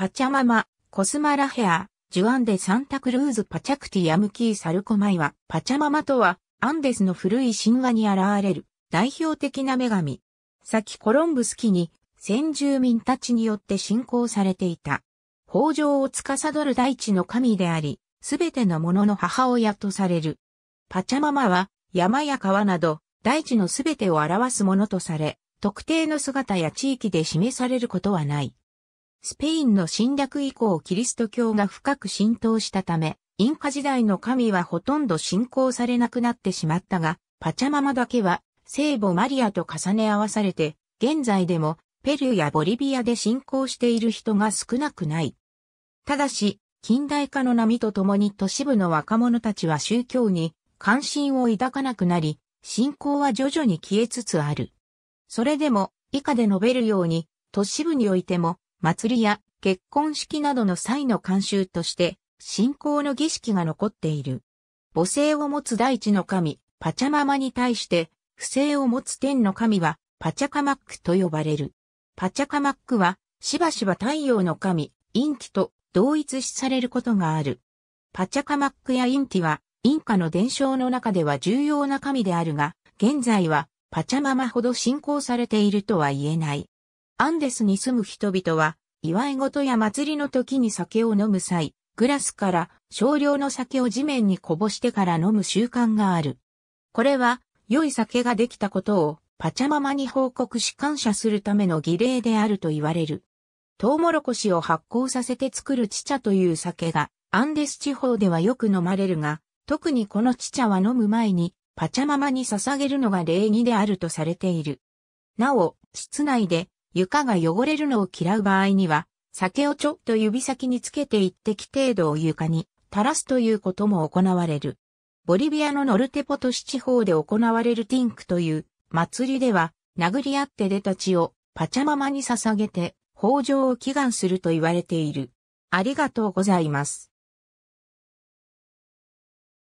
パチャママ、コスマラヘア、ジュアンデ・サンタクルーズ・パチャクティ・アムキー・サルコマイは、パチャママとは、アンデスの古い神話に現れる、代表的な女神。先コロンブス期に、先住民たちによって信仰されていた。豊穣を司る大地の神であり、すべてのものの母親とされる。パチャママは、山や川など、大地のすべてを表すものとされ、特定の姿や地域で示されることはない。スペインの侵略以降キリスト教が深く浸透したため、インカ時代の神はほとんど信仰されなくなってしまったが、パチャママだけは聖母マリアと重ね合わされて、現在でもペルーやボリビアで信仰している人が少なくない。ただし、近代化の波とともに都市部の若者たちは宗教に関心を抱かなくなり、信仰は徐々に消えつつある。それでも、以下で述べるように、都市部においても、祭りや結婚式などの際の慣習として、信仰の儀式が残っている。母性を持つ大地の神、パチャママに対して、不正を持つ天の神は、パチャカマックと呼ばれる。パチャカマックは、しばしば太陽の神、インティと同一視されることがある。パチャカマックやインティは、インカの伝承の中では重要な神であるが、現在は、パチャママほど信仰されているとは言えない。アンデスに住む人々は、祝い事や祭りの時に酒を飲む際、グラスから少量の酒を地面にこぼしてから飲む習慣がある。これは、良い酒ができたことをパチャママに報告し感謝するための儀礼であると言われる。トウモロコシを発酵させて作るチチャという酒が、アンデス地方ではよく飲まれるが、特にこのチチャは飲む前に、パチャママに捧げるのが礼儀であるとされている。なお、室内で床が汚れるのを嫌う場合には、酒をちょっと指先につけて一滴程度を床に垂らすということも行われる。ボリビアのノルテポト市地方で行われるティンクという祭りでは、殴り合って出た血をパチャママに捧げて、豊穣を祈願すると言われている。ありがとうございます。